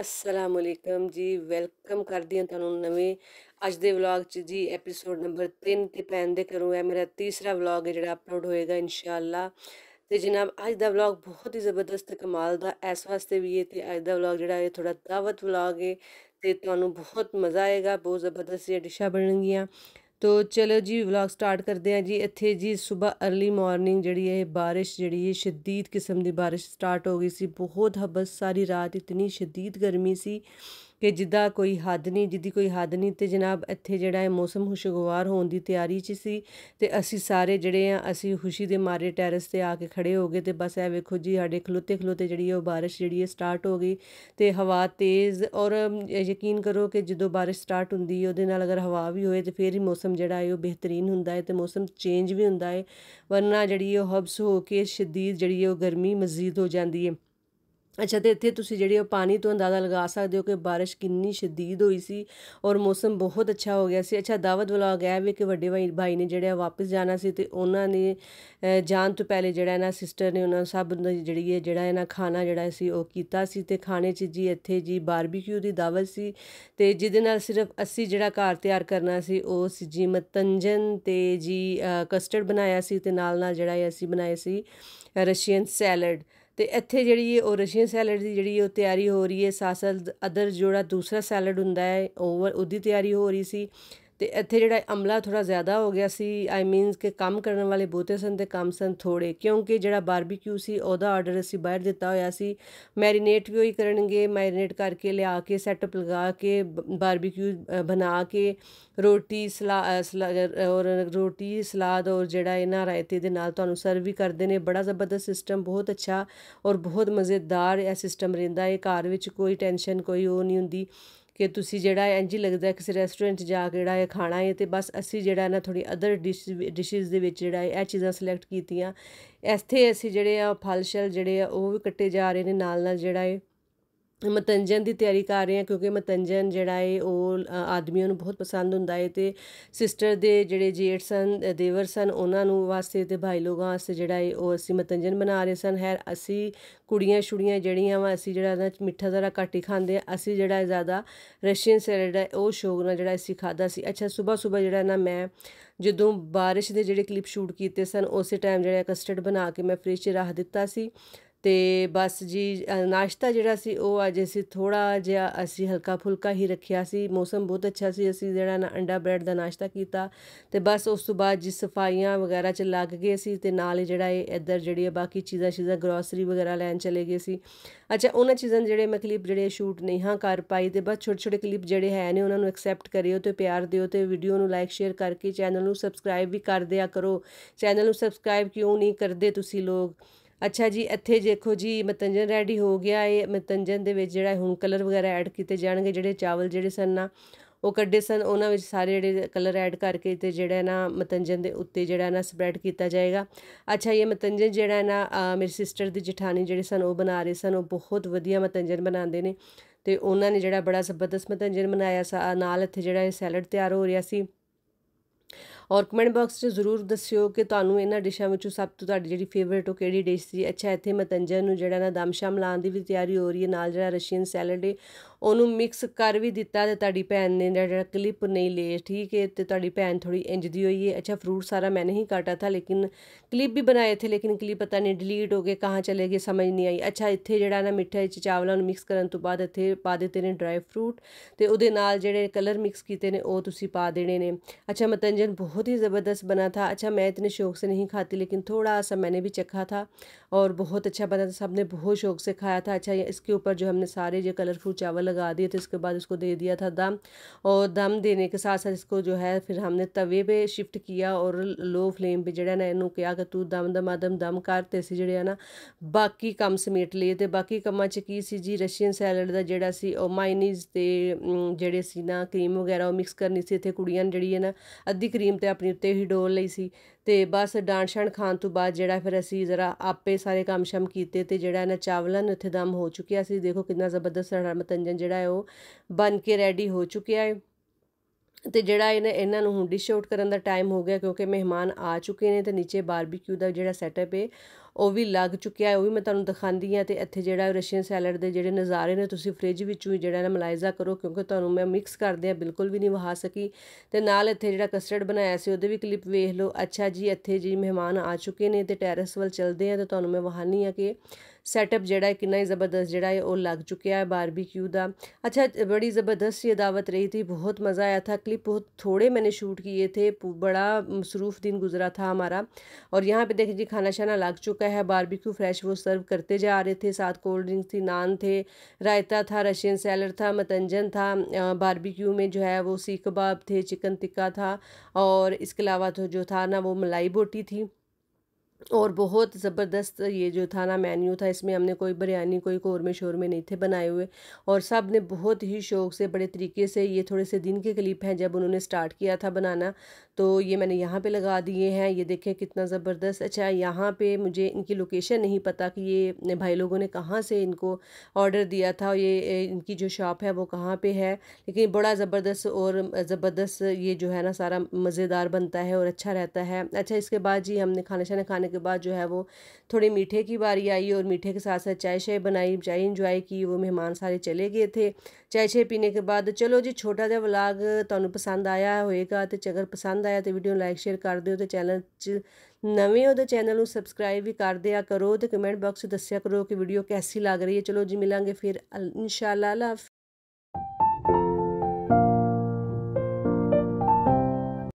ਅਸਲਾਮ ਅਲੈਕਮ ਜੀ ਵੈਲਕਮ ਕਰਦੀ ਹਾਂ ਤੁਹਾਨੂੰ ਨਵੇਂ ਅੱਜ ਦੇ ਵਲੌਗ 'ਚ ਜੀ ਐਪੀਸੋਡ ਨੰਬਰ 3 ਤੇ ਪੈਨ ਦੇ ਕਰੂੰ ਹੈ ਮੇਰਾ ਤੀਸਰਾ ਵਲੌਗ ਹੈ ਜਿਹੜਾ ਅਪਲੋਡ ਹੋਏਗਾ ਇਨਸ਼ਾਅੱਲਾ ਤੇ ਜਨਾਬ ਅੱਜ ਦਾ ਵਲੌਗ ਬਹੁਤ ਹੀ ਜ਼ਬਰਦਸਤ ਕਮਾਲ ਦਾ ਐਸ ਵਾਸਤੇ ਵੀ ਹੈ ਤੇ ਅੱਜ ਦਾ ਵਲੌਗ ਜਿਹੜਾ ਇਹ ਥੋੜਾ ਦਾਵਤ ਵਲੌਗ ਹੈ ਤੇ ਤੁਹਾਨੂੰ ਬਹੁਤ ਮਜ਼ਾ ਆਏਗਾ ਬਹੁਤ ਜ਼ਬਰਦਸਤ ਇਹ ਡਿਸ਼ਾਂ ਬਣਨਗੀਆਂ ਤੋ ਚਲੋ ਜੀ ਵਲੌਗ ਸਟਾਰਟ ਕਰਦੇ ਆ ਜੀ ਇੱਥੇ ਜੀ ਸਵੇਰ अर्ਲੀ ਮਾਰਨਿੰਗ ਜਿਹੜੀ ਇਹ ਬਾਰਿਸ਼ ਜਿਹੜੀ ਹੈ شدید ਕਿਸਮ ਦੀ ਬਾਰਿਸ਼ ਸਟਾਰਟ ਹੋ ਗਈ ਸੀ ਬਹੁਤ ਹਬਸ ਸਾਰੀ ਰਾਤ ਇਤਨੀ شدید ਗਰਮੀ ਸੀ ਕਿ ਜਿੱਦਾਂ ਕੋਈ ਹੱਦ ਨਹੀਂ ਜਿੱਦੀ ਕੋਈ ਹੱਦ ਨਹੀਂ ਤੇ ਜਨਾਬ ਇੱਥੇ ਜਿਹੜਾ ਹੈ ਮੌਸਮ ਖੁਸ਼ਗਵਾਰ ਹੋਣ ਦੀ ਤਿਆਰੀ 'ਚ ਸੀ ਤੇ ਅਸੀਂ ਸਾਰੇ ਜਿਹੜੇ ਆ ਅਸੀਂ ਖੁਸ਼ੀ ਦੇ ਮਾਰੇ ਟੈਰੇਸ ਤੇ ਆ ਕੇ ਖੜੇ ਹੋ ਗਏ ਤੇ ਬਸ ਐ ਵੇਖੋ ਜੀ ਸਾਡੇ ਖਲੋਤੇ ਖਲੋਤੇ ਜਿਹੜੀ ਉਹ ਬਾਰਿਸ਼ ਜਿਹੜੀ ਹੈ ਸਟਾਰਟ ਹੋ ਗਈ ਤੇ ਹਵਾ ਤੇਜ਼ ਔਰ ਯਕੀਨ ਕਰੋ ਕਿ ਜਦੋਂ ਬਾਰਿਸ਼ ਸਟਾਰਟ ਹੁੰਦੀ ਹੈ ਉਹਦੇ ਨਾਲ ਅਗਰ ਹਵਾ ਵੀ ਹੋਏ ਤੇ ਫੇਰ ਹੀ ਮੌਸਮ ਜਿਹੜਾ ਹੈ ਉਹ ਬਿਹਤਰੀਨ ਹੁੰਦਾ ਹੈ ਤੇ ਮੌਸਮ ਚੇਂਜ ਵੀ ਹੁੰਦਾ ਹੈ ਵਰਨਾ ਜਿਹੜੀ ਉਹ ਹਬਸ ਹੋ ਕੇ ਸ਼ਦੀਦ ਜਿਹੜੀ ਉਹ ਗਰਮੀ ਮਜ਼ੀਦ ਹੋ ਜਾਂਦੀ ਹੈ ਅੱਛਾ ਤੇ ਇੱਥੇ ਤੁਸੀਂ ਜਿਹੜੀ ਉਹ ਪਾਣੀ ਤੋਂ ਅੰਦਾਜ਼ਾ ਲਗਾ ਸਕਦੇ ਹੋ ਕਿ بارش ਕਿੰਨੀ شدید ਹੋਈ ਸੀ ਔਰ ਮੌਸਮ ਬਹੁਤ ਅੱਛਾ ਹੋ ਗਿਆ ਸੀ ਅੱਛਾ ਦਾਵਤ ਵਲੌਗ ਹੈ ਵੀ ਕਿ ਵੱਡੇ ਭਾਈ ਭਾਈ ਨੇ ਜਿਹੜਾ ਵਾਪਸ ਜਾਣਾ ਸੀ ਤੇ ਉਹਨਾਂ ਨੇ ਜਾਣ ਤੋਂ ਪਹਿਲੇ ਜਿਹੜਾ ਨਾ ਸਿਸਟਰ ਨੇ ਉਹਨਾਂ ਸਭ ਜਿਹੜੀ ਹੈ ਜਿਹੜਾ ਇਹਨਾਂ ਖਾਣਾ ਜਿਹੜਾ ਸੀ ਉਹ ਕੀਤਾ ਸੀ ਤੇ ਖਾਣੇ 'ਚ ਜੀ ਇੱਥੇ ਜੀ ਬਾਰਬੀਕਿਊ ਦੀ ਦਾਵਤ ਸੀ ਤੇ ਜਿਹਦੇ ਨਾਲ ਸਿਰਫ ਅਸੀਂ ਜਿਹੜਾ ਘਰ ਤਿਆਰ ਕਰਨਾ ਸੀ ਉਹ ਸੀ ਜੀ ਮਤੰਜਨ ਤੇ ਜੀ ਕਸਟਰਡ ਬਣਾਇਆ ਸੀ ਤੇ ਨਾਲ ਨਾਲ ਜਿਹੜਾ ਅਸੀਂ ਬਣਾਏ ਸੀ ਰਸ਼ੀਅਨ ਸੈਲਡ ਤੇ ਇੱਥੇ ਜਿਹੜੀ ਉਹ ਰਸ਼ੀਅਨ ਸੈਲਡ ਦੀ ਜਿਹੜੀ ਉਹ ਤਿਆਰੀ ਹੋ ਰਹੀ ਹੈ ਸਾਸਲ ਅਦਰ ਜਿਹੜਾ ਦੂਸਰਾ ਸੈਲਡ ਹੁੰਦਾ ਹੈ ਉਹ ਉਹਦੀ ਤਿਆਰੀ ਹੋ ਰਹੀ ਸੀ ਤੇ ਇੱਥੇ ਜਿਹੜਾ ਅਮਲਾ ਥੋੜਾ ਜ਼ਿਆਦਾ ਹੋ ਗਿਆ ਸੀ ਆਈ ਮੀਨਸ ਕਿ ਕੰਮ ਕਰਨ ਵਾਲੇ ਬੋਤੇ ਸਨ ਤੇ ਕੰਮ ਸਨ ਥੋੜੇ ਕਿਉਂਕਿ ਜਿਹੜਾ ਬਾਰਬੀਕਿਊ ਸੀ ਉਹਦਾ ਆਰਡਰ ਅਸੀਂ ਬਾਹਰ ਦਿੱਤਾ ਹੋਇਆ ਸੀ ਮੈਰੀਨੇਟ ਵੀ ਹੋਈ ਕਰਨਗੇ ਮੈਰੀਨੇਟ ਕਰਕੇ ਲਿਆ ਕੇ ਸੈਟਅਪ ਲਗਾ ਕੇ ਬਾਰਬੀਕਿਊ ਬਣਾ ਕੇ ਰੋਟੀ ਸਲਾਦ ਔਰ ਰੋਟੀ ਸਲਾਦ ਔਰ ਜਿਹੜਾ ਇਹਨਾਂ ਰਾਇਤੇ ਦੇ ਨਾਲ ਤੁਹਾਨੂੰ ਸਰਵ ਵੀ ਕਰਦੇ ਨੇ ਬੜਾ ਜ਼ਬਰਦਸਤ ਸਿਸਟਮ ਬਹੁਤ ਅੱਛਾ ਔਰ ਬਹੁਤ ਮਜ਼ੇਦਾਰ ਇਹ ਸਿਸਟਮ ਰਹਿੰਦਾ ਹੈ ਘਰ ਵਿੱਚ ਕੋਈ ਟੈਨਸ਼ਨ ਕੋਈ ਉਹ ਨਹੀਂ ਹੁੰਦੀ ਕਿ ਤੁਸੀਂ ਜਿਹੜਾ ਇੰਜ ਲੱਗਦਾ ਕਿਸੇ ਰੈਸਟੋਰੈਂਟ ਜਾ ਕੇ ਜਿਹੜਾ ਇਹ ਖਾਣਾ ਹੈ ਤੇ ਬਸ ਅਸੀਂ ਜਿਹੜਾ ਨਾ ਥੋੜੀ ਅਦਰ ਡਿਸ਼ਿਸ ਦੇ ਵਿੱਚ ਜਿਹੜਾ ਇਹ ਚੀਜ਼ਾਂ ਸਿਲੈਕਟ ਕੀਤੀਆਂ ਇੱਥੇ ਅਸੀਂ ਜਿਹੜੇ ਆ ਫਲ ਸ਼ਲ ਜਿਹੜੇ ਆ ਉਹ ਵੀ ਕੱਟੇ ਜਾ ਰਹੇ ਨੇ ਨਾਲ ਨਾਲ ਜਿਹੜਾ ਇਹ ਮਤੰਜਨ ਦੀ ਤਿਆਰੀ ਕਰ ਰਹੇ ਹਾਂ ਕਿਉਂਕਿ ਮਤੰਜਨ ਜਿਹੜਾ ਏ ਉਹ ਆਦਮੀਆਂ ਨੂੰ ਬਹੁਤ ਪਸੰਦ ਹੁੰਦਾ ਏ ਤੇ ਸਿਸਟਰ ਦੇ ਜਿਹੜੇ ਜੇਠ ਸਨ ਦੇਵਰ ਸਨ ਉਹਨਾਂ ਨੂੰ ਵਾਸਤੇ ਤੇ ਭਾਈ ਲੋਗਾਂ ਵਾਸਤੇ ਜਿਹੜਾ ਏ ਉਹ ਅਸੀਂ ਮਤੰਜਨ ਬਣਾ ਰਹੇ ਸਨ ਹੈ ਅਸੀਂ ਕੁੜੀਆਂ ਛੁੜੀਆਂ ਜਿਹੜੀਆਂ ਵਾ ਅਸੀਂ ਜਿਹੜਾ ਇਹਦਾ ਮਿੱਠਾ ਜ਼ਰਾ ਘੱਟ ਹੀ ਖਾਂਦੇ ਆ ਅਸੀਂ ਜਿਹੜਾ ਜ਼ਿਆਦਾ ਰਸ਼ੀਅਨ ਸੈਲਡ ਹੈ ਉਹ ਸ਼ੋਗ ਨਾਲ ਜਿਹੜਾ ਅਸੀਂ ਖਾਦਾ ਸੀ ਅੱਛਾ ਸਵੇਰ ਸਵੇਰ ਜਿਹੜਾ ਨਾ ਮੈਂ ਜਦੋਂ ਬਾਰਿਸ਼ ਦੇ ਜਿਹੜੇ ਕਲਿੱਪ ਸ਼ੂਟ ਕੀਤੇ ਸਨ ਉਸੇ ਟਾਈਮ ਜਿਹੜਾ ਕਸਟਰਡ ਬਣਾ ਕੇ ਮੈਂ ਫ੍ਰਿਜ 'ਚ ਰੱਖ ਦਿੱਤਾ ਸੀ ਤੇ ਬਸ ਜੀ ਨਾਸ਼ਤਾ ਜਿਹੜਾ ਸੀ ਉਹ ਅੱਜ ਅਸੀਂ ਥੋੜਾ ਜਿਹਾ ਅਸੀਂ ਹਲਕਾ ਫੁਲਕਾ ਹੀ ਰੱਖਿਆ ਸੀ ਮੌਸਮ ਬਹੁਤ ਅੱਛਾ ਸੀ ਅਸੀਂ ਜਿਹੜਾ ਨਾ ਅੰਡਾ ਬ੍ਰੈਡ ਦਾ ਨਾਸ਼ਤਾ ਕੀਤਾ ਤੇ ਬਸ ਉਸ ਤੋਂ ਬਾਅਦ ਜੀ ਸਫਾਈਆਂ ਵਗੈਰਾ ਚ ਲੱਗ ਗਏ ਸੀ ਤੇ ਨਾਲ ਜਿਹੜਾ ਇਹ ਇੱਧਰ ਜਿਹੜੀ ਬਾਕੀ ਚੀਜ਼ਾਂ ਚੀਜ਼ਾਂ ਗਰੋਸਰੀ ਵਗੈਰਾ ਲੈਣ ਚਲੇ ਗਏ ਸੀ ਅੱਛਾ ਉਹਨਾਂ ਚੀਜ਼ਾਂ ਜਿਹੜੇ ਮੈਂ ਕਲਿੱਪ ਜਿਹੜੇ ਸ਼ੂਟ ਨਹੀਂ ਹਾਂ ਕਰ ਪਾਈ ਤੇ ਬਸ ਛੋਟੇ ਛੋਟੇ ਕਲਿੱਪ ਜਿਹੜੇ ਹੈ ਨੇ ਉਹਨਾਂ ਨੂੰ ਐਕਸੈਪਟ ਕਰਿਓ ਤੇ ਪਿਆਰ ਦਿਓ ਤੇ ਵੀਡੀਓ ਨੂੰ ਲਾਈਕ ਸ਼ੇਅਰ ਕਰਕੇ ਚੈਨਲ ਨੂੰ ਸਬਸਕ੍ਰਾਈਬ ਵੀ ਕਰ ਦਿਆ ਕਰੋ ਚੈਨਲ ਨੂੰ ਸਬਸਕ੍ਰਾਈਬ ਕਿਉਂ ਨਹੀਂ ਕਰਦੇ ਤੁਸੀਂ ਲੋਕ ਅੱਛਾ ਜੀ ਇੱਥੇ ਦੇਖੋ ਜੀ ਮਤੰਜਨ ਰੈਡੀ ਹੋ ਗਿਆ ਇਹ ਮਤੰਜਨ ਦੇ ਵਿੱਚ ਜਿਹੜਾ ਹੁਣ ਕਲਰ ਵਗੈਰਾ ਐਡ ਕੀਤੇ ਜਾਣਗੇ ਜਿਹੜੇ ਚਾਵਲ ਜਿਹੜੇ ਸਨ ਨਾ ਉਹ ਕੱਢੇ ਸਨ ਉਹਨਾਂ ਵਿੱਚ ਸਾਰੇ ਜਿਹੜੇ ਕਲਰ ਐਡ ਕਰਕੇ ਤੇ ਜਿਹੜਾ ਨਾ ਮਤੰਜਨ ਦੇ ਉੱਤੇ ਜਿਹੜਾ ਨਾ ਸਪਰੈਡ ਕੀਤਾ ਜਾਏਗਾ ਅੱਛਾ ਇਹ ਮਤੰਜਨ ਜਿਹੜਾ ਨਾ ਮੇਰੀ ਸਿਸਟਰ ਦੀ ਜਠਾਨੀ ਜਿਹੜੇ ਸਨ ਉਹ ਬਣਾ ਰਹੇ ਸਨ ਉਹ ਬਹੁਤ ਵਧੀਆ ਮਤੰਜਨ ਬਣਾਉਂਦੇ ਨੇ ਤੇ ਉਹਨਾਂ ਨੇ ਜਿਹੜਾ ਬੜਾ ਜ਼ਬਰਦਸਤ ਮਤੰਜਨ ਬਣਾਇਆ ਨਾਲ ਇੱਥੇ ਜਿਹੜਾ ਇਹ ਸੈਲਡ ਤਿਆਰ ਹੋ ਰਿਹਾ ਸੀ ਔਰ ਕਮੈਂਟ ਬਾਕਸ 'ਚ ਜ਼ਰੂਰ ਦੱਸਿਓ ਕਿ ਤੁਹਾਨੂੰ ਇਹਨਾਂ ਡਿਸ਼ਾਂ ਵਿੱਚੋਂ ਸਭ ਤੋਂ ਤੁਹਾਡੀ ਜਿਹੜੀ ਫੇਵਰਿਟ ਉਹ ਕਿਹੜੀ ਡਿਸ਼ ਸੀ ਅੱਛਾ ਇੱਥੇ ਮਤੰਜਨ ਨੂੰ ਜਿਹੜਾ ਨਾ ਦਮਸ਼ਾ ਲਾਉਣ ਦੀ ਵੀ ਤਿਆਰੀ ਹੋ ਰਹੀ ਹੈ ਨਾਲ ਜਿਹੜਾ ਰਸ਼ੀਅਨ ਸੈਲਡ ਹੈ ਉਹਨੂੰ ਮਿਕਸ ਕਰ ਵੀ ਦਿੱਤਾ ਤੇ ਤੁਹਾਡੀ ਭੈਣ ਨੇ ਜਿਹੜਾ ਕਲਿੱਪ ਨਹੀਂ ਲੇ ਠੀਕ ਹੈ ਤੇ ਤੁਹਾਡੀ ਭੈਣ ਥੋੜੀ ਇੰਜਦੀ ਹੋਈ ਹੈ ਅੱਛਾ फ्रूट सारा मैंने ही काटा था लेकिन क्लिप भी बनाए थे लेकिन क्लिप पता नहीं डिलीट हो गए कहाँ चले गए समझ नहीं आई अच्छा इतने ਜਿਹੜਾ ਨਾ ਮਿੱਠਾ मिक्स कर बाद इतने पा देते हैं ड्राई फ्रूट तो वो जे कलर मिक्स किए ਜਿਹੜੇ ਕਲਰ ਮਿਕਸ ਕੀਤੇ ਨੇ ਉਹ अच्छा मतंजन बहुत ही ज़बरदस्त बना था अच्छा मैं इतने शौक़ से नहीं खाती लेकिन थोड़ा सा मैंने भी चखा था और बहुत अच्छा बना था सब ने बहुत शौक़ से खाया था अच्छा इसके ऊपर जो हमने सारे जो कलरफुल चावल लगा दिए थे उसके बाद उसको दे दिया था दम और दम देने के साथ साथ इसको जो है फिर हमने तवे पे शिफ्ट किया और ਲੋ ਫਲੇਮ 'ਤੇ ਜਿਹੜਾ ਨਾ ਇਹਨੂੰ ਕਿਹਾ ਕਿ ਤੂੰ ਦਮ ਦਮਾਦਮ ਦਮ ਕਰਤੇ ਸੀ ਜਿਹੜੇ ਆ ਨਾ ਬਾਕੀ ਕੰਮ ਸਮੇਟ ਲਏ ਤੇ ਬਾਕੀ ਕੰਮਾਂ 'ਚ ਕੀ ਸੀ ਜੀ ਰਸ਼ੀਅਨ ਸੈਲਡ ਦਾ ਜਿਹੜਾ ਸੀ ਉਹ ਮਾਈਨੀਜ਼ ਤੇ ਜਿਹੜੇ ਸੀ ਨਾ ਕਰੀਮ ਵਗੈਰਾ ਉਹ ਮਿਕਸ ਕਰਨੀ ਸੀ ਇੱਥੇ ਕੁੜੀਆਂ ਜਿਹੜੀ ਹੈ ਨਾ ਅੱਧੀ ਕਰੀਮ ਤੇ ਆਪਣੀ ਉੱਤੇ ਹੀ ਡੋਲ ਲਈ ਸੀ ਤੇ ਬਸ ਡਾਂਸ਼ਣ ਛਣ ਖਾਣ ਤੋਂ ਬਾਅਦ ਜਿਹੜਾ ਫਿਰ ਅਸੀਂ ਜ਼ਰਾ ਆਪੇ ਸਾਰੇ ਕੰਮ ਸ਼ਮ ਕੀਤੇ ਤੇ ਜਿਹੜਾ ਇਹਨਾਂ ਚਾਵਲਾਂ ਨੂੰ ਇੱਥੇ ਦਮ ਹੋ ਚੁੱਕਿਆ ਸੀ ਦੇਖੋ ਕਿੰਨਾ ਜ਼ਬਰਦਸਤ ਰਮਤੰਜਨ ਜਿਹੜਾ ਹੈ ਉਹ ਬਣ ਕੇ ਰੈਡੀ ਹੋ ਚੁੱਕਿਆ ਹੈ ਤੇ ਜਿਹੜਾ ਇਹਨੇ ਇਹਨਾਂ ਨੂੰ ਹੁਣ ਡਿਸ਼ ਆਊਟ ਕਰਨ ਦਾ ਟਾਈਮ ਹੋ ਗਿਆ ਕਿਉਂਕਿ ਮਹਿਮਾਨ ਆ ਚੁੱਕੇ ਨੇ ਤੇ ਨੀਚੇ ਬਾਰਬੀਕਿਊ ਦਾ ਜਿਹੜਾ ਸੈਟਅਪ ਹੈ ਉਹ ਵੀ ਲੱਗ ਚੁੱਕਿਆ ਹੈ ਉਹ ਵੀ ਮੈਂ ਤੁਹਾਨੂੰ ਦਿਖਾਉਂਦੀ ਆ ਤੇ ਇੱਥੇ ਜਿਹੜਾ ਰਸ਼ੀਅਨ ਸੈਲਡ ਦੇ ਜਿਹੜੇ ਨਜ਼ਾਰੇ ਨੇ ਤੁਸੀਂ ਫ੍ਰਿਜ ਵਿੱਚੋਂ ਹੀ ਜਿਹੜਾ ਨਾ ਮਲਾਈਜ਼ਾ ਕਰੋ ਕਿਉਂਕਿ ਤੁਹਾਨੂੰ ਮੈਂ ਮਿਕਸ ਕਰਦੇ ਆ ਬਿਲਕੁਲ ਵੀ ਨਹੀਂ ਵਹਾ ਸਕੀ ਤੇ ਨਾਲ ਇੱਥੇ ਜਿਹੜਾ ਕਸਟਰਡ ਬਣਾਇਆ ਸੀ ਉਹਦੇ ਵੀ ਕਲਿੱਪ ਵੇਖ ਲਓ ਅੱਛਾ ਜੀ ਇੱਥੇ ਜੀ ਮਹਿਮਾਨ ਆ ਚੁੱਕੇ ਨੇ ਤੇ ਟੈਰੇਸ ਵੱਲ ਚਲਦੇ ਆ ਤੇ ਤੁਹਾਨੂੰ ਮੈਂ ਵਹਾਨੀ ਆ ਕਿ जड़ा है ਕਿੰਨਾ ਹੀ जड़ा है वो लग ਲੱਗ ਚੁੱਕਿਆ बारबी क्यू का अच्छा बड़ी ज़बरदस्त ये दावत रही थी बहुत मज़ा आया था क्लिप बहुत थोड़े मैंने शूट किए थे बड़ा मसरूफ़ दिन गुजरा था हमारा और यहाँ पे देखिए लीजिए खाना शाना लग चुका है बारबेक्यू फ्रेश वो सर्व करते जा रहे थे साथ कोल्ड ड्रिंक थी नान थे रायता था रशियन सैलड था मतंजन था बारबेक्यू में जो है वो सीख कबाब थे चिकन टिक्का था और इसके अलावा तो जो था ना वो मलाई बोटी थी और बहुत ज़बरदस्त ये जो था ना मेन्यू था इसमें हमने कोई बिरयानी कोई कौरमे शोरमे नहीं थे बनाए हुए और सब ने बहुत ही शौक़ से बड़े तरीके से ये थोड़े से दिन के क्लिप हैं जब उन्होंने स्टार्ट किया था बनाना तो ये मैंने यहाँ पे लगा दिए हैं ये देखें कितना ज़बरदस्त अच्छा यहाँ पे मुझे इनकी लोकेशन नहीं पता कि ये भाई लोगों ने कहाँ से इनको ऑर्डर दिया था ये इनकी जो शॉप है वो कहाँ पर है लेकिन बड़ा ज़बरदस्त और ज़बरदस्त ये जो है ना सारा मज़ेदार बनता है और अच्छा रहता है अच्छा इसके बाद जी हमने खाना शाना खाने खाने के बाद जो है वो थोड़े मीठे की बारी आई और मीठे के साथ साथ चाय शाय बनाई चाय इंजॉय की वो मेहमान सारे चले गए थे चाय शाय पीने के बाद चलो जी छोटा ਜਿਹਾ ਵਲੌਗ ਤੁਹਾਨੂੰ ਪਸੰਦ ਆਇਆ ਹੋਏਗਾ ਤੇ ਅਗਰ ਪਸੰਦ ਆਇਆ ਤੇ ਵੀਡੀਓ ਨੂੰ ਲਾਈਕ ਸ਼ੇਅਰ ਕਰ ਦਿਓ ਤੇ ਚੈਨਲ 'ਚ ਨਵੇਂ ਉਹਦੇ ਚੈਨਲ ਨੂੰ ਸਬਸਕ੍ਰਾਈਬ ਵੀ ਕਰ ਦਿਆ ਕਰੋ ਤੇ ਕਮੈਂਟ ਬਾਕਸ ਦੱਸਿਆ ਕਰੋ ਕਿ ਵੀਡੀਓ ਕੈਸੀ ਲੱਗ ਰਹੀ ਹੈ ਚਲੋ ਜੀ ਮਿਲਾਂਗੇ ਫਿਰ ਇਨਸ਼ਾਅੱਲਾ